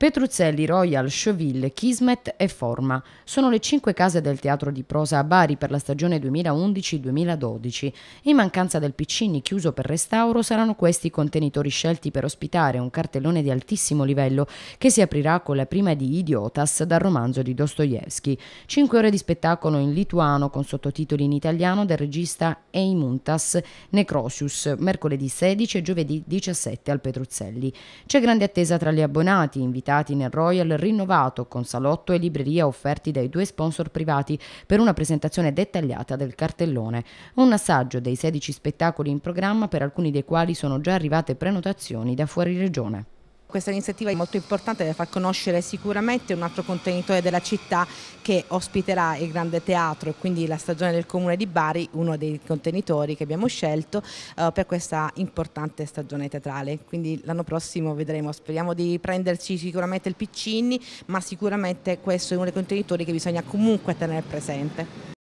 Petruzzelli, Royal, Chauville, Kismet e Forma. Sono le cinque case del teatro di prosa a Bari per la stagione 2011-2012. In mancanza del Piccini chiuso per restauro saranno questi i contenitori scelti per ospitare un cartellone di altissimo livello che si aprirà con la prima di Idiotas dal romanzo di Dostoevsky. Cinque ore di spettacolo in lituano con sottotitoli in italiano del regista Eimuntas Necrosius, mercoledì 16 e giovedì 17 al Petruzzelli. C'è grande attesa tra gli abbonati invitati ospitati nel Royal rinnovato con salotto e libreria offerti dai due sponsor privati per una presentazione dettagliata del cartellone. Un assaggio dei 16 spettacoli in programma per alcuni dei quali sono già arrivate prenotazioni da fuori regione. Questa iniziativa è molto importante, da far conoscere sicuramente un altro contenitore della città che ospiterà il Grande Teatro e quindi la stagione del Comune di Bari, uno dei contenitori che abbiamo scelto eh, per questa importante stagione teatrale. Quindi l'anno prossimo vedremo, speriamo di prenderci sicuramente il Piccinni, ma sicuramente questo è uno dei contenitori che bisogna comunque tenere presente.